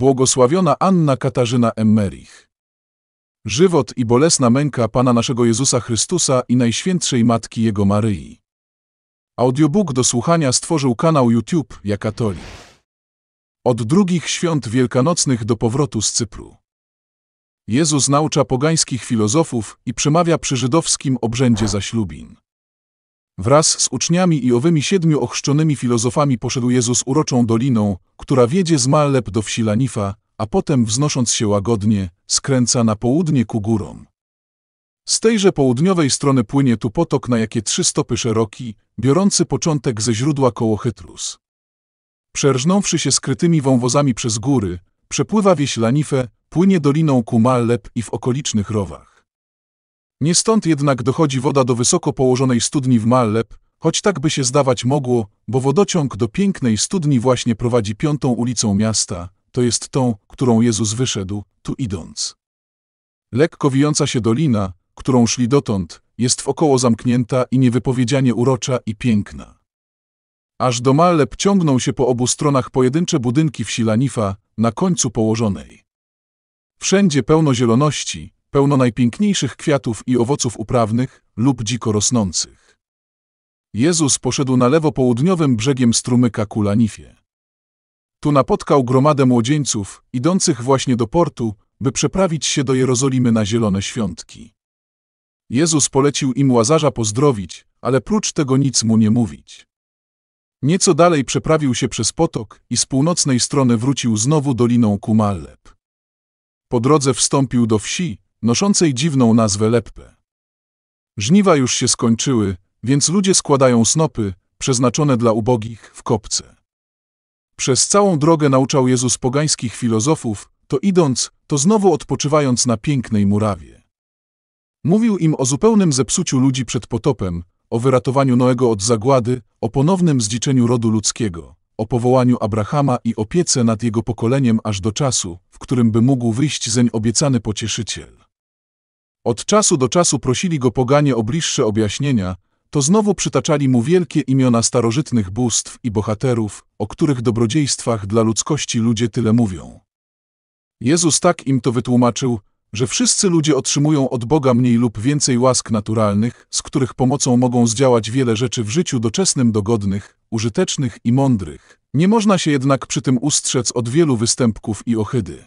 błogosławiona Anna Katarzyna Emmerich. Żywot i bolesna męka Pana naszego Jezusa Chrystusa i Najświętszej Matki Jego Maryi. Audiobook do słuchania stworzył kanał YouTube Jakatoli. Od drugich świąt wielkanocnych do powrotu z Cypru. Jezus naucza pogańskich filozofów i przemawia przy żydowskim obrzędzie zaślubin. Wraz z uczniami i owymi siedmiu ochrzczonymi filozofami poszedł Jezus uroczą doliną, która wiedzie z Maleb do wsi Lanifa, a potem wznosząc się łagodnie, skręca na południe ku górom. Z tejże południowej strony płynie tu potok na jakie trzy stopy szeroki, biorący początek ze źródła koło Chytrus. Przerżnąwszy się skrytymi wąwozami przez góry, przepływa wieś Lanifę, płynie doliną ku Maleb i w okolicznych rowach. Nie stąd jednak dochodzi woda do wysoko położonej studni w Malleb, choć tak by się zdawać mogło, bo wodociąg do pięknej studni właśnie prowadzi piątą ulicą miasta, to jest tą, którą Jezus wyszedł, tu idąc. Lekko wijąca się dolina, którą szli dotąd, jest wokoło zamknięta i niewypowiedzianie urocza i piękna. Aż do Malleb ciągną się po obu stronach pojedyncze budynki wsi Lanifa, na końcu położonej. Wszędzie pełno zieloności, pełno najpiękniejszych kwiatów i owoców uprawnych lub dziko rosnących. Jezus poszedł na lewo południowym brzegiem strumyka ku Lanifie. Tu napotkał gromadę młodzieńców, idących właśnie do portu, by przeprawić się do Jerozolimy na zielone świątki. Jezus polecił im Łazarza pozdrowić, ale prócz tego nic mu nie mówić. Nieco dalej przeprawił się przez potok i z północnej strony wrócił znowu doliną Kumalleb. Po drodze wstąpił do wsi, noszącej dziwną nazwę leppe. Żniwa już się skończyły, więc ludzie składają snopy, przeznaczone dla ubogich, w kopce. Przez całą drogę nauczał Jezus pogańskich filozofów, to idąc, to znowu odpoczywając na pięknej murawie. Mówił im o zupełnym zepsuciu ludzi przed potopem, o wyratowaniu Noego od zagłady, o ponownym zdziczeniu rodu ludzkiego, o powołaniu Abrahama i opiece nad jego pokoleniem aż do czasu, w którym by mógł wyjść zeń obiecany pocieszyciel. Od czasu do czasu prosili go poganie o bliższe objaśnienia, to znowu przytaczali mu wielkie imiona starożytnych bóstw i bohaterów, o których dobrodziejstwach dla ludzkości ludzie tyle mówią. Jezus tak im to wytłumaczył, że wszyscy ludzie otrzymują od Boga mniej lub więcej łask naturalnych, z których pomocą mogą zdziałać wiele rzeczy w życiu doczesnym dogodnych, użytecznych i mądrych. Nie można się jednak przy tym ustrzec od wielu występków i ohydy.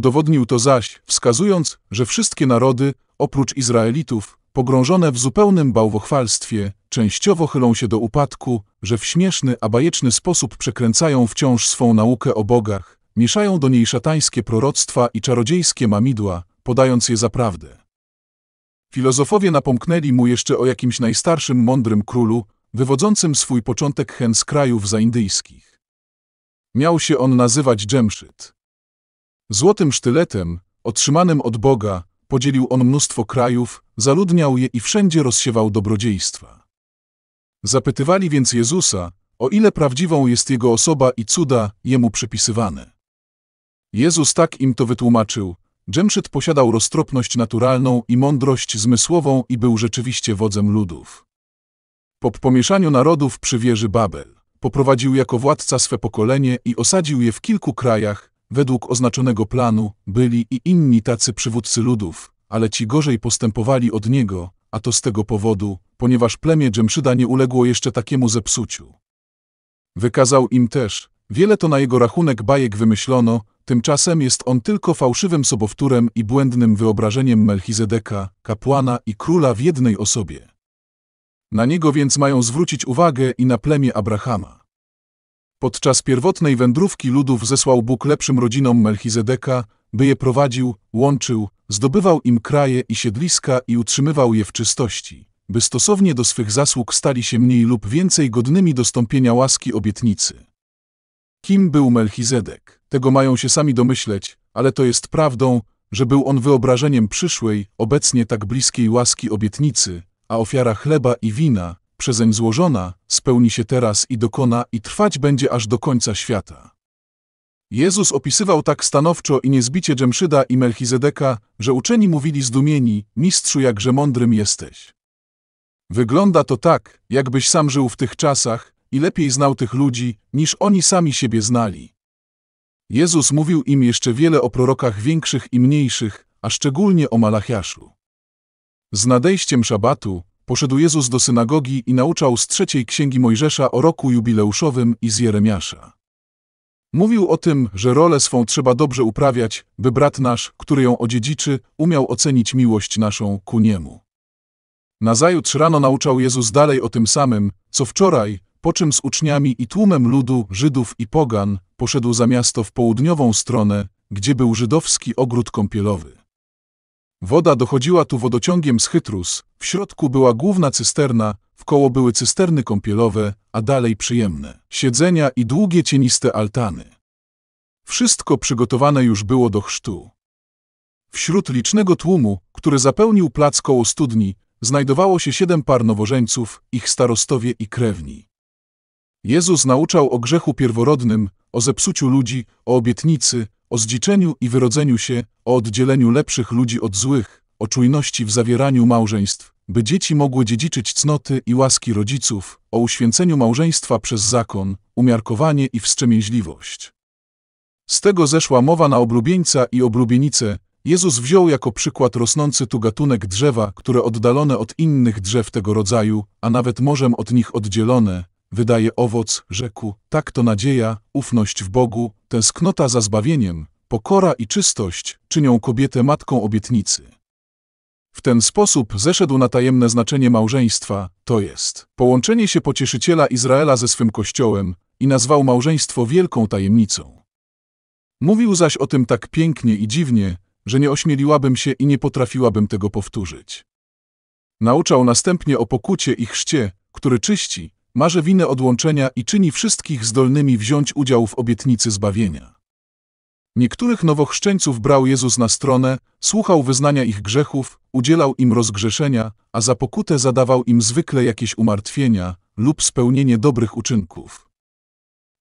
Udowodnił to zaś, wskazując, że wszystkie narody, oprócz Izraelitów, pogrążone w zupełnym bałwochwalstwie, częściowo chylą się do upadku, że w śmieszny, a bajeczny sposób przekręcają wciąż swą naukę o bogach, mieszają do niej szatańskie proroctwa i czarodziejskie mamidła, podając je za prawdę. Filozofowie napomknęli mu jeszcze o jakimś najstarszym mądrym królu, wywodzącym swój początek hen z krajów zaindyjskich. Miał się on nazywać Dżemszyt. Złotym sztyletem, otrzymanym od Boga, podzielił on mnóstwo krajów, zaludniał je i wszędzie rozsiewał dobrodziejstwa. Zapytywali więc Jezusa, o ile prawdziwą jest Jego osoba i cuda Jemu przypisywane. Jezus tak im to wytłumaczył. Dżemszyt posiadał roztropność naturalną i mądrość zmysłową i był rzeczywiście wodzem ludów. Po pomieszaniu narodów przy wieży Babel poprowadził jako władca swe pokolenie i osadził je w kilku krajach, Według oznaczonego planu byli i inni tacy przywódcy ludów, ale ci gorzej postępowali od niego, a to z tego powodu, ponieważ plemię Dżemszyda nie uległo jeszcze takiemu zepsuciu. Wykazał im też, wiele to na jego rachunek bajek wymyślono, tymczasem jest on tylko fałszywym sobowtórem i błędnym wyobrażeniem Melchizedeka, kapłana i króla w jednej osobie. Na niego więc mają zwrócić uwagę i na plemię Abrahama. Podczas pierwotnej wędrówki ludów zesłał Bóg lepszym rodzinom Melchizedeka, by je prowadził, łączył, zdobywał im kraje i siedliska i utrzymywał je w czystości, by stosownie do swych zasług stali się mniej lub więcej godnymi dostąpienia łaski obietnicy. Kim był Melchizedek? Tego mają się sami domyśleć, ale to jest prawdą, że był on wyobrażeniem przyszłej, obecnie tak bliskiej łaski obietnicy, a ofiara chleba i wina przezeń złożona, spełni się teraz i dokona i trwać będzie aż do końca świata. Jezus opisywał tak stanowczo i niezbicie Dżemszyda i Melchizedeka, że uczeni mówili zdumieni, mistrzu jakże mądrym jesteś. Wygląda to tak, jakbyś sam żył w tych czasach i lepiej znał tych ludzi, niż oni sami siebie znali. Jezus mówił im jeszcze wiele o prorokach większych i mniejszych, a szczególnie o Malachiaszu. Z nadejściem szabatu, poszedł Jezus do synagogi i nauczał z trzeciej księgi Mojżesza o roku jubileuszowym i z Jeremiasza. Mówił o tym, że rolę swą trzeba dobrze uprawiać, by brat nasz, który ją odziedziczy, umiał ocenić miłość naszą ku niemu. Nazajutrz rano nauczał Jezus dalej o tym samym, co wczoraj, po czym z uczniami i tłumem ludu, Żydów i pogan, poszedł za miasto w południową stronę, gdzie był żydowski ogród kąpielowy. Woda dochodziła tu wodociągiem z chytrus, w środku była główna cysterna, w koło były cysterny kąpielowe, a dalej przyjemne, siedzenia i długie cieniste altany. Wszystko przygotowane już było do chrztu. Wśród licznego tłumu, który zapełnił plac koło studni, znajdowało się siedem par nowożeńców, ich starostowie i krewni. Jezus nauczał o grzechu pierworodnym, o zepsuciu ludzi, o obietnicy, o zdziczeniu i wyrodzeniu się, o oddzieleniu lepszych ludzi od złych, o czujności w zawieraniu małżeństw, by dzieci mogły dziedziczyć cnoty i łaski rodziców, o uświęceniu małżeństwa przez zakon, umiarkowanie i wstrzemięźliwość. Z tego zeszła mowa na oblubieńca i oblubienicę. Jezus wziął jako przykład rosnący tu gatunek drzewa, które oddalone od innych drzew tego rodzaju, a nawet morzem od nich oddzielone, wydaje owoc, rzekł, tak to nadzieja, ufność w Bogu, tęsknota za zbawieniem, pokora i czystość czynią kobietę matką obietnicy. W ten sposób zeszedł na tajemne znaczenie małżeństwa, to jest połączenie się pocieszyciela Izraela ze swym kościołem i nazwał małżeństwo wielką tajemnicą. Mówił zaś o tym tak pięknie i dziwnie, że nie ośmieliłabym się i nie potrafiłabym tego powtórzyć. Nauczał następnie o pokucie i chrzcie, który czyści, marzy winę odłączenia i czyni wszystkich zdolnymi wziąć udział w obietnicy zbawienia. Niektórych nowochrzczeńców brał Jezus na stronę, słuchał wyznania ich grzechów, udzielał im rozgrzeszenia, a za pokutę zadawał im zwykle jakieś umartwienia lub spełnienie dobrych uczynków.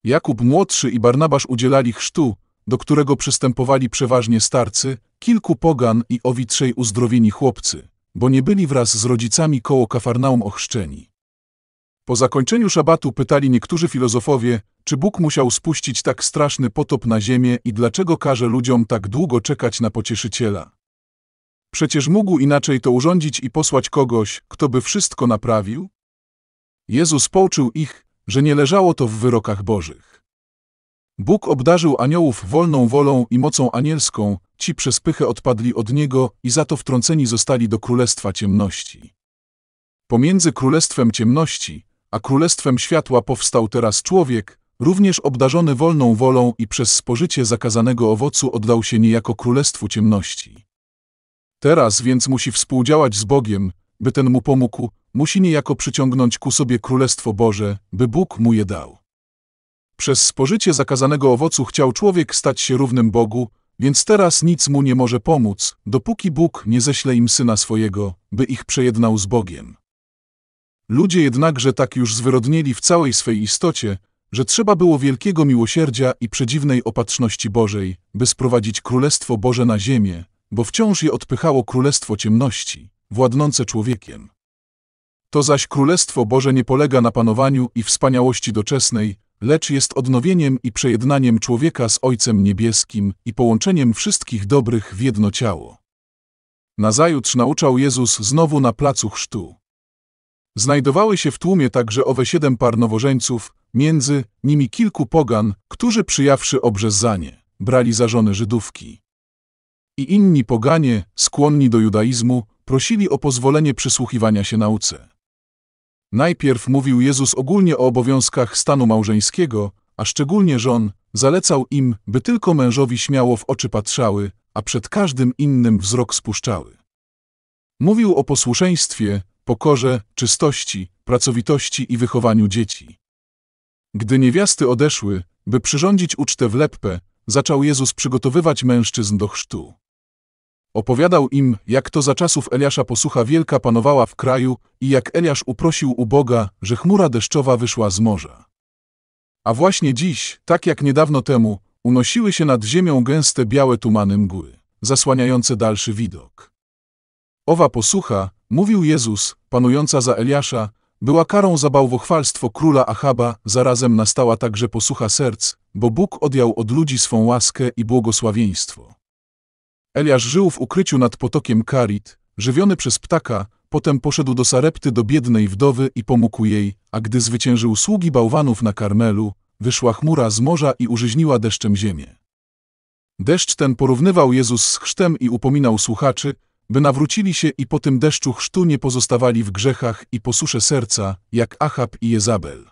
Jakub młodszy i Barnabasz udzielali chrztu, do którego przystępowali przeważnie starcy, kilku pogan i owitrzej uzdrowieni chłopcy, bo nie byli wraz z rodzicami koło Kafarnaum ochrzczeni. Po zakończeniu szabatu pytali niektórzy filozofowie, czy Bóg musiał spuścić tak straszny potop na ziemię i dlaczego każe ludziom tak długo czekać na pocieszyciela. Przecież mógł inaczej to urządzić i posłać kogoś, kto by wszystko naprawił? Jezus pouczył ich, że nie leżało to w wyrokach Bożych. Bóg obdarzył aniołów wolną wolą i mocą anielską, ci przez pychę odpadli od Niego i za to wtrąceni zostali do Królestwa Ciemności. Pomiędzy Królestwem Ciemności a królestwem światła powstał teraz człowiek, również obdarzony wolną wolą i przez spożycie zakazanego owocu oddał się niejako królestwu ciemności. Teraz więc musi współdziałać z Bogiem, by ten mu pomógł, musi niejako przyciągnąć ku sobie królestwo Boże, by Bóg mu je dał. Przez spożycie zakazanego owocu chciał człowiek stać się równym Bogu, więc teraz nic mu nie może pomóc, dopóki Bóg nie ześle im syna swojego, by ich przejednał z Bogiem. Ludzie jednakże tak już zwyrodnieli w całej swej istocie, że trzeba było wielkiego miłosierdzia i przedziwnej opatrzności Bożej, by sprowadzić Królestwo Boże na ziemię, bo wciąż je odpychało Królestwo Ciemności, władnące człowiekiem. To zaś Królestwo Boże nie polega na panowaniu i wspaniałości doczesnej, lecz jest odnowieniem i przejednaniem człowieka z Ojcem Niebieskim i połączeniem wszystkich dobrych w jedno ciało. Nazajutrz nauczał Jezus znowu na placu chrztu. Znajdowały się w tłumie także owe siedem par nowożeńców, między nimi kilku pogan, którzy przyjawszy obrzezzanie, brali za żony Żydówki. I inni poganie, skłonni do judaizmu, prosili o pozwolenie przysłuchiwania się nauce. Najpierw mówił Jezus ogólnie o obowiązkach stanu małżeńskiego, a szczególnie żon, zalecał im, by tylko mężowi śmiało w oczy patrzały, a przed każdym innym wzrok spuszczały. Mówił o posłuszeństwie, pokorze, czystości, pracowitości i wychowaniu dzieci. Gdy niewiasty odeszły, by przyrządzić ucztę w leppe, zaczął Jezus przygotowywać mężczyzn do chrztu. Opowiadał im, jak to za czasów Eliasza posucha wielka panowała w kraju i jak Eliasz uprosił u Boga, że chmura deszczowa wyszła z morza. A właśnie dziś, tak jak niedawno temu, unosiły się nad ziemią gęste białe tumany mgły, zasłaniające dalszy widok. Owa posucha. Mówił Jezus, panująca za Eliasza, była karą za bałwochwalstwo króla Achaba, zarazem nastała także posucha serc, bo Bóg odjął od ludzi swą łaskę i błogosławieństwo. Eliasz żył w ukryciu nad potokiem Karit, żywiony przez ptaka, potem poszedł do Sarepty do biednej wdowy i pomógł jej, a gdy zwyciężył sługi bałwanów na Karmelu, wyszła chmura z morza i użyźniła deszczem ziemię. Deszcz ten porównywał Jezus z chrztem i upominał słuchaczy, by nawrócili się i po tym deszczu chrztu nie pozostawali w grzechach i posusze serca, jak Achab i Jezabel.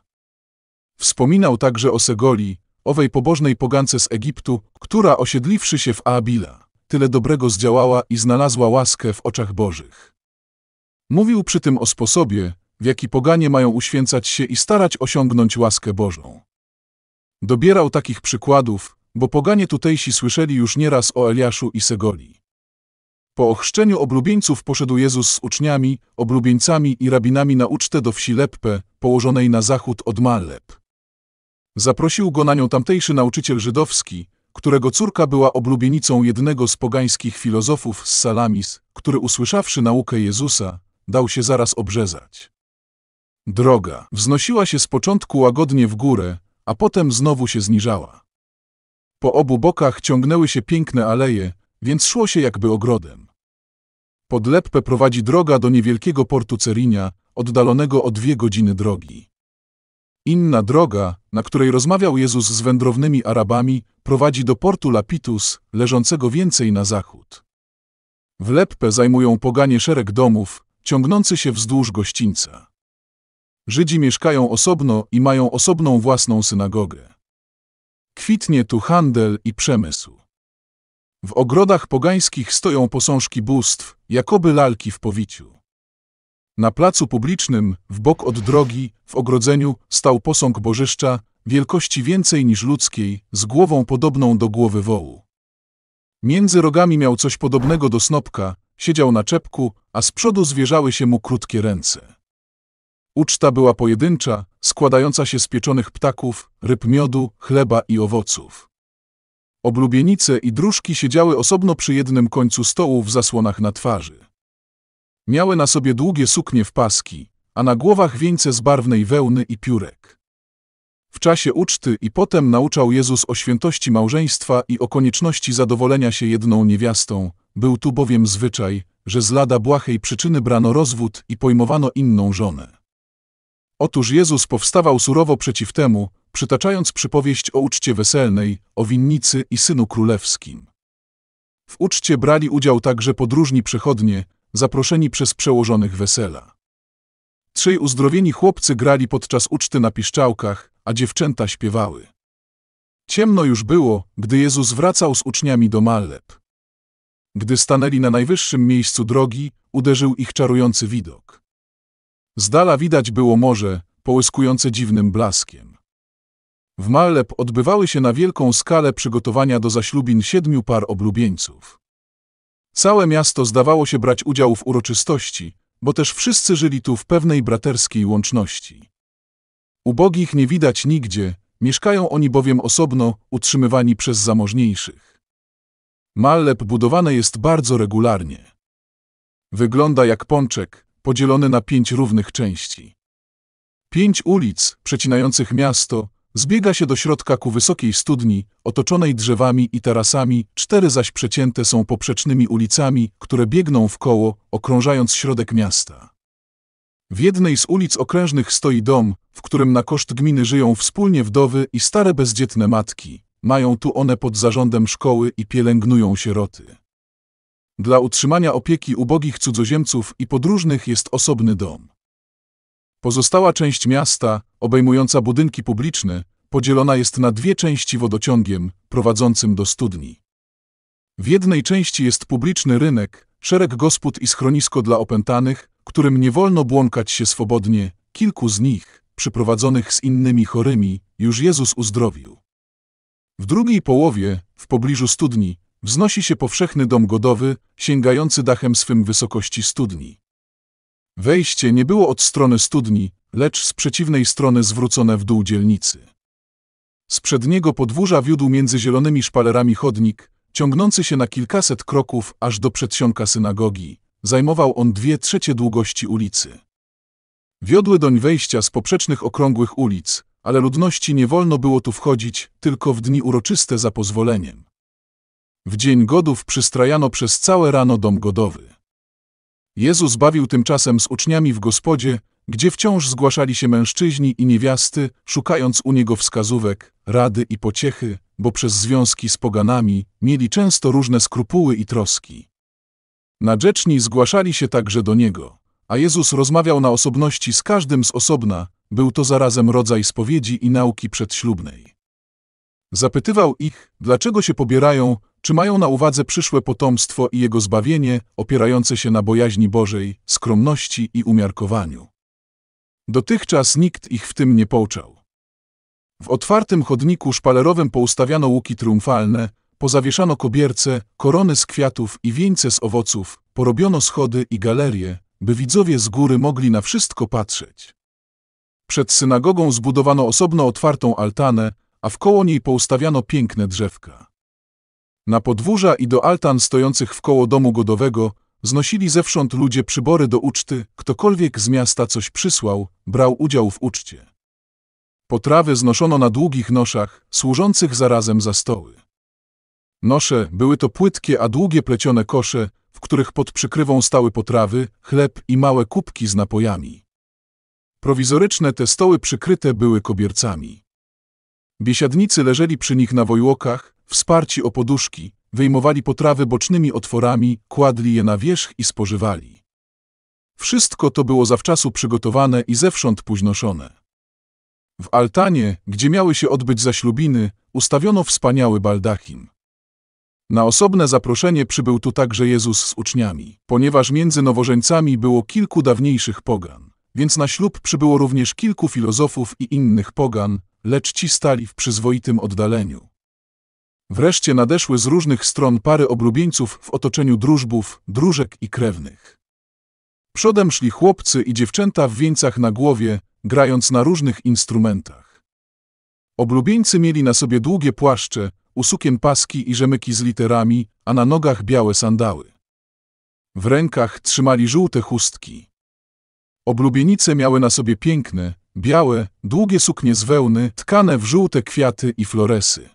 Wspominał także o Segoli, owej pobożnej pogance z Egiptu, która osiedliwszy się w Abila, tyle dobrego zdziałała i znalazła łaskę w oczach Bożych. Mówił przy tym o sposobie, w jaki poganie mają uświęcać się i starać osiągnąć łaskę Bożą. Dobierał takich przykładów, bo poganie tutejsi słyszeli już nieraz o Eliaszu i Segoli. Po ochrzczeniu oblubieńców poszedł Jezus z uczniami, oblubieńcami i rabinami na ucztę do wsi Leppe, położonej na zachód od Malleb. Zaprosił go na nią tamtejszy nauczyciel żydowski, którego córka była oblubienicą jednego z pogańskich filozofów z Salamis, który usłyszawszy naukę Jezusa, dał się zaraz obrzezać. Droga wznosiła się z początku łagodnie w górę, a potem znowu się zniżała. Po obu bokach ciągnęły się piękne aleje, więc szło się jakby ogrodem. Pod Leppe prowadzi droga do niewielkiego portu Cerinia, oddalonego o dwie godziny drogi. Inna droga, na której rozmawiał Jezus z wędrownymi Arabami, prowadzi do portu Lapitus, leżącego więcej na zachód. W Leppe zajmują poganie szereg domów, ciągnący się wzdłuż gościńca. Żydzi mieszkają osobno i mają osobną własną synagogę. Kwitnie tu handel i przemysł. W ogrodach pogańskich stoją posążki bóstw, jakoby lalki w powiciu. Na placu publicznym, w bok od drogi, w ogrodzeniu, stał posąg bożyszcza, wielkości więcej niż ludzkiej, z głową podobną do głowy wołu. Między rogami miał coś podobnego do snopka, siedział na czepku, a z przodu zwierzały się mu krótkie ręce. Uczta była pojedyncza, składająca się z pieczonych ptaków, ryb miodu, chleba i owoców. Oblubienice i dróżki siedziały osobno przy jednym końcu stołu w zasłonach na twarzy. Miały na sobie długie suknie w paski, a na głowach wieńce z barwnej wełny i piórek. W czasie uczty i potem nauczał Jezus o świętości małżeństwa i o konieczności zadowolenia się jedną niewiastą. Był tu bowiem zwyczaj, że z lada błahej przyczyny brano rozwód i pojmowano inną żonę. Otóż Jezus powstawał surowo przeciw temu, przytaczając przypowieść o uczcie weselnej, o winnicy i synu królewskim. W uczcie brali udział także podróżni przechodnie, zaproszeni przez przełożonych wesela. Trzej uzdrowieni chłopcy grali podczas uczty na piszczałkach, a dziewczęta śpiewały. Ciemno już było, gdy Jezus wracał z uczniami do Malleb. Gdy stanęli na najwyższym miejscu drogi, uderzył ich czarujący widok. Z dala widać było morze, połyskujące dziwnym blaskiem. W Mallep odbywały się na wielką skalę przygotowania do zaślubin siedmiu par oblubieńców. Całe miasto zdawało się brać udział w uroczystości, bo też wszyscy żyli tu w pewnej braterskiej łączności. Ubogich nie widać nigdzie, mieszkają oni bowiem osobno, utrzymywani przez zamożniejszych. Mallep budowane jest bardzo regularnie. Wygląda jak pączek, podzielone na pięć równych części. Pięć ulic, przecinających miasto, zbiega się do środka ku wysokiej studni, otoczonej drzewami i tarasami, cztery zaś przecięte są poprzecznymi ulicami, które biegną w koło, okrążając środek miasta. W jednej z ulic okrężnych stoi dom, w którym na koszt gminy żyją wspólnie wdowy i stare bezdzietne matki. Mają tu one pod zarządem szkoły i pielęgnują sieroty. Dla utrzymania opieki ubogich cudzoziemców i podróżnych jest osobny dom. Pozostała część miasta, obejmująca budynki publiczne, podzielona jest na dwie części wodociągiem prowadzącym do studni. W jednej części jest publiczny rynek, szereg gospod i schronisko dla opętanych, którym nie wolno błąkać się swobodnie, kilku z nich, przyprowadzonych z innymi chorymi, już Jezus uzdrowił. W drugiej połowie, w pobliżu studni, wznosi się powszechny dom godowy, sięgający dachem swym wysokości studni. Wejście nie było od strony studni, lecz z przeciwnej strony zwrócone w dół dzielnicy. Z przedniego podwórza wiódł między zielonymi szpalerami chodnik, ciągnący się na kilkaset kroków aż do przedsionka synagogi. Zajmował on dwie trzecie długości ulicy. Wiodły doń wejścia z poprzecznych okrągłych ulic, ale ludności nie wolno było tu wchodzić, tylko w dni uroczyste za pozwoleniem. W dzień godów przystrajano przez całe rano dom godowy. Jezus bawił tymczasem z uczniami w gospodzie, gdzie wciąż zgłaszali się mężczyźni i niewiasty, szukając u niego wskazówek, rady i pociechy, bo przez związki z poganami mieli często różne skrupuły i troski. Nadrzeczni zgłaszali się także do niego, a Jezus rozmawiał na osobności z każdym z osobna, był to zarazem rodzaj spowiedzi i nauki przedślubnej. Zapytywał ich, dlaczego się pobierają, czy mają na uwadze przyszłe potomstwo i jego zbawienie, opierające się na bojaźni Bożej, skromności i umiarkowaniu? Dotychczas nikt ich w tym nie pouczał. W otwartym chodniku szpalerowym poustawiano łuki triumfalne, pozawieszano kobierce, korony z kwiatów i wieńce z owoców, porobiono schody i galerie, by widzowie z góry mogli na wszystko patrzeć. Przed synagogą zbudowano osobno otwartą altanę, a wkoło niej poustawiano piękne drzewka. Na podwórza i do altan stojących wkoło domu godowego znosili zewsząd ludzie przybory do uczty, ktokolwiek z miasta coś przysłał, brał udział w uczcie. Potrawy znoszono na długich noszach, służących zarazem za stoły. Nosze były to płytkie, a długie plecione kosze, w których pod przykrywą stały potrawy, chleb i małe kubki z napojami. Prowizoryczne te stoły przykryte były kobiercami. Biesiadnicy leżeli przy nich na wojłokach, wsparci o poduszki, wyjmowali potrawy bocznymi otworami, kładli je na wierzch i spożywali. Wszystko to było zawczasu przygotowane i zewsząd późnoszone. W altanie, gdzie miały się odbyć zaślubiny, ustawiono wspaniały baldachim. Na osobne zaproszenie przybył tu także Jezus z uczniami, ponieważ między nowożeńcami było kilku dawniejszych pogan, więc na ślub przybyło również kilku filozofów i innych pogan, lecz ci stali w przyzwoitym oddaleniu. Wreszcie nadeszły z różnych stron pary obrubieńców w otoczeniu drużbów, dróżek i krewnych. Przodem szli chłopcy i dziewczęta w wieńcach na głowie, grając na różnych instrumentach. Oblubieńcy mieli na sobie długie płaszcze, u sukien paski i rzemyki z literami, a na nogach białe sandały. W rękach trzymali żółte chustki. Oblubienice miały na sobie piękne, Białe, długie suknie z wełny, tkane w żółte kwiaty i floresy.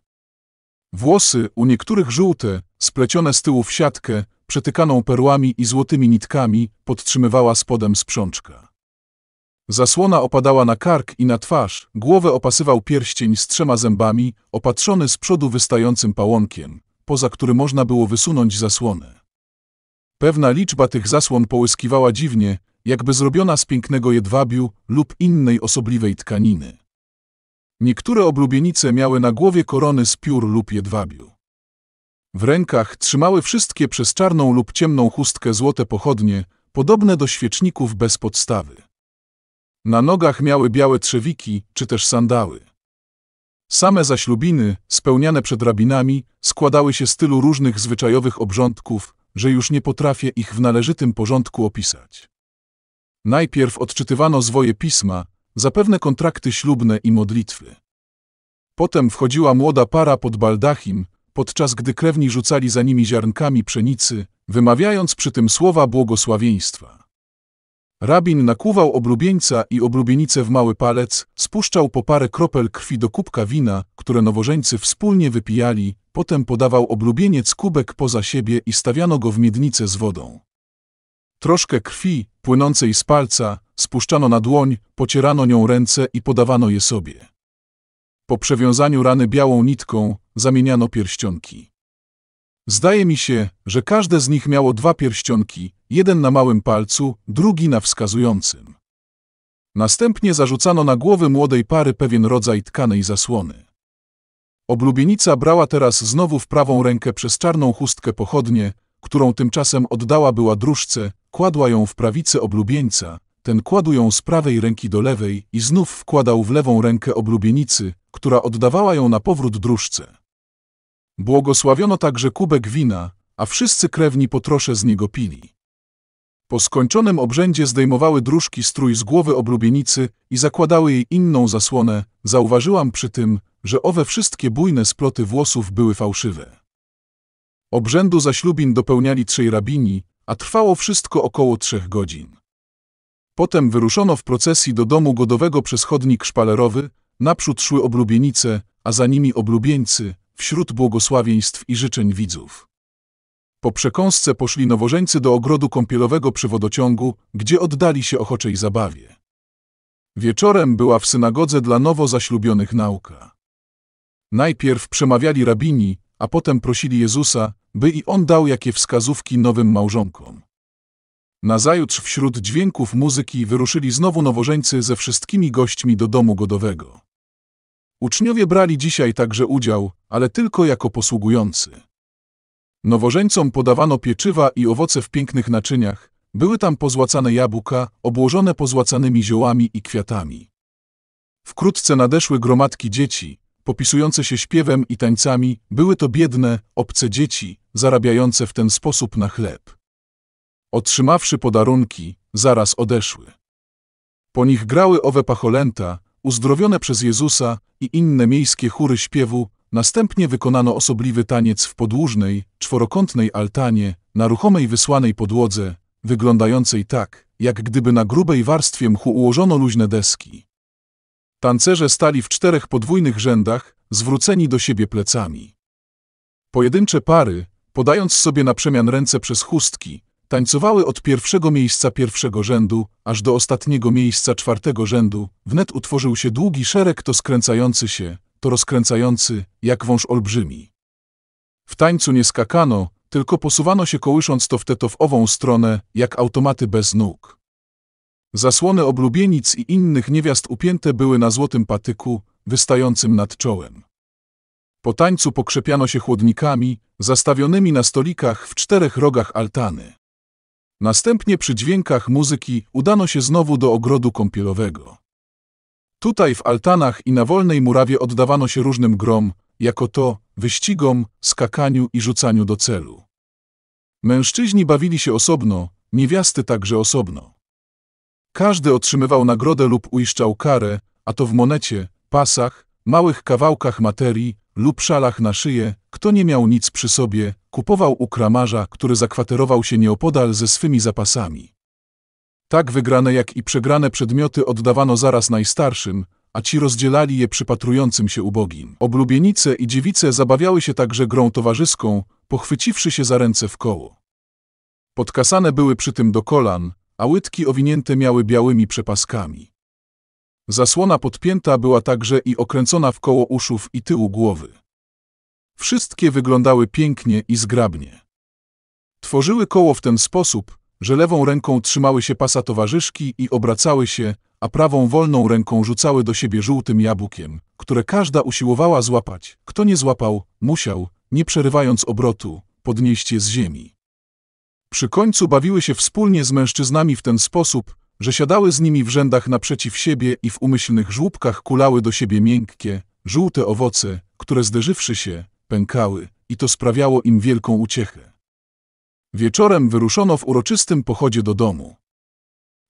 Włosy, u niektórych żółte, splecione z tyłu w siatkę, przetykaną perłami i złotymi nitkami, podtrzymywała spodem sprzączka. Zasłona opadała na kark i na twarz, głowę opasywał pierścień z trzema zębami, opatrzony z przodu wystającym pałunkiem, poza który można było wysunąć zasłonę. Pewna liczba tych zasłon połyskiwała dziwnie, jakby zrobiona z pięknego jedwabiu lub innej osobliwej tkaniny. Niektóre oblubienice miały na głowie korony z piór lub jedwabiu. W rękach trzymały wszystkie przez czarną lub ciemną chustkę złote pochodnie, podobne do świeczników bez podstawy. Na nogach miały białe trzewiki czy też sandały. Same zaślubiny, spełniane przed rabinami, składały się z tylu różnych zwyczajowych obrządków, że już nie potrafię ich w należytym porządku opisać. Najpierw odczytywano zwoje pisma, zapewne kontrakty ślubne i modlitwy. Potem wchodziła młoda para pod baldachim, podczas gdy krewni rzucali za nimi ziarnkami pszenicy, wymawiając przy tym słowa błogosławieństwa. Rabin nakłuwał oblubieńca i oblubienicę w mały palec, spuszczał po parę kropel krwi do kubka wina, które nowożeńcy wspólnie wypijali, potem podawał oblubieniec kubek poza siebie i stawiano go w miednicę z wodą. Troszkę krwi, płynącej z palca, spuszczano na dłoń, pocierano nią ręce i podawano je sobie. Po przewiązaniu rany białą nitką zamieniano pierścionki. Zdaje mi się, że każde z nich miało dwa pierścionki, jeden na małym palcu, drugi na wskazującym. Następnie zarzucano na głowy młodej pary pewien rodzaj tkanej zasłony. Oblubienica brała teraz znowu w prawą rękę przez czarną chustkę pochodnie, którą tymczasem oddała była dróżce, kładła ją w prawicy oblubieńca, ten kładł ją z prawej ręki do lewej i znów wkładał w lewą rękę oblubienicy, która oddawała ją na powrót dróżce. Błogosławiono także kubek wina, a wszyscy krewni po trosze z niego pili. Po skończonym obrzędzie zdejmowały dróżki strój z głowy oblubienicy i zakładały jej inną zasłonę, zauważyłam przy tym, że owe wszystkie bujne sploty włosów były fałszywe. Obrzędu zaślubin dopełniali trzej rabini, a trwało wszystko około trzech godzin. Potem wyruszono w procesji do domu godowego przez chodnik szpalerowy, naprzód szły oblubienice, a za nimi oblubieńcy, wśród błogosławieństw i życzeń widzów. Po przekąsce poszli nowożeńcy do ogrodu kąpielowego przy wodociągu, gdzie oddali się ochoczej zabawie. Wieczorem była w synagodze dla nowo zaślubionych nauka. Najpierw przemawiali rabini, a potem prosili Jezusa, by i on dał jakie wskazówki nowym małżonkom. Nazajutrz wśród dźwięków muzyki wyruszyli znowu nowożeńcy ze wszystkimi gośćmi do domu godowego. Uczniowie brali dzisiaj także udział, ale tylko jako posługujący. Nowożeńcom podawano pieczywa i owoce w pięknych naczyniach, były tam pozłacane jabłka, obłożone pozłacanymi ziołami i kwiatami. Wkrótce nadeszły gromadki dzieci, popisujące się śpiewem i tańcami, były to biedne, obce dzieci, zarabiające w ten sposób na chleb. Otrzymawszy podarunki, zaraz odeszły. Po nich grały owe pacholęta, uzdrowione przez Jezusa i inne miejskie chóry śpiewu, następnie wykonano osobliwy taniec w podłużnej, czworokątnej altanie, na ruchomej wysłanej podłodze, wyglądającej tak, jak gdyby na grubej warstwie mchu ułożono luźne deski. Tancerze stali w czterech podwójnych rzędach, zwróceni do siebie plecami. Pojedyncze pary, podając sobie na przemian ręce przez chustki, tańcowały od pierwszego miejsca pierwszego rzędu aż do ostatniego miejsca czwartego rzędu. Wnet utworzył się długi szereg to skręcający się, to rozkręcający, jak wąż olbrzymi. W tańcu nie skakano, tylko posuwano się kołysząc to w tę, to w ową stronę, jak automaty bez nóg. Zasłony oblubienic i innych niewiast upięte były na złotym patyku, wystającym nad czołem. Po tańcu pokrzepiano się chłodnikami, zastawionymi na stolikach w czterech rogach altany. Następnie przy dźwiękach muzyki udano się znowu do ogrodu kąpielowego. Tutaj w altanach i na wolnej murawie oddawano się różnym grom, jako to wyścigom, skakaniu i rzucaniu do celu. Mężczyźni bawili się osobno, niewiasty także osobno. Każdy otrzymywał nagrodę lub uiszczał karę, a to w monecie, pasach, małych kawałkach materii lub szalach na szyję. Kto nie miał nic przy sobie, kupował u kramarza, który zakwaterował się nieopodal ze swymi zapasami. Tak wygrane jak i przegrane przedmioty oddawano zaraz najstarszym, a ci rozdzielali je przypatrującym się ubogim. Oblubienice i dziewice zabawiały się także grą towarzyską, pochwyciwszy się za ręce w koło. Podkasane były przy tym do kolan, a łydki owinięte miały białymi przepaskami. Zasłona podpięta była także i okręcona w koło uszów i tyłu głowy. Wszystkie wyglądały pięknie i zgrabnie. Tworzyły koło w ten sposób, że lewą ręką trzymały się pasa towarzyszki i obracały się, a prawą wolną ręką rzucały do siebie żółtym jabłkiem, które każda usiłowała złapać. Kto nie złapał, musiał, nie przerywając obrotu, podnieść je z ziemi. Przy końcu bawiły się wspólnie z mężczyznami w ten sposób, że siadały z nimi w rzędach naprzeciw siebie i w umyślnych żłóbkach kulały do siebie miękkie, żółte owoce, które zderzywszy się, pękały i to sprawiało im wielką uciechę. Wieczorem wyruszono w uroczystym pochodzie do domu.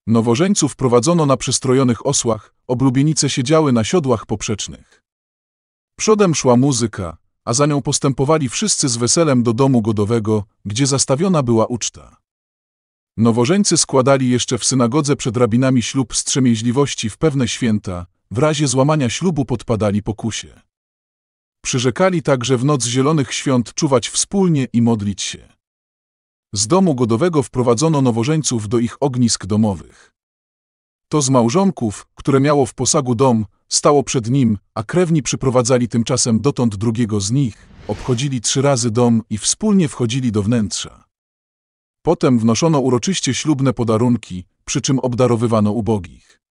Nowożeńców prowadzono na przystrojonych osłach, oblubienice siedziały na siodłach poprzecznych. Przodem szła muzyka, a za nią postępowali wszyscy z weselem do domu godowego, gdzie zastawiona była uczta. Nowożeńcy składali jeszcze w synagodze przed rabinami ślub strzemięźliwości w pewne święta, w razie złamania ślubu podpadali pokusie. Przyrzekali także w noc zielonych świąt czuwać wspólnie i modlić się. Z domu godowego wprowadzono nowożeńców do ich ognisk domowych. To z małżonków, które miało w posagu dom, Stało przed nim, a krewni przyprowadzali tymczasem dotąd drugiego z nich, obchodzili trzy razy dom i wspólnie wchodzili do wnętrza. Potem wnoszono uroczyście ślubne podarunki, przy czym obdarowywano ubogich.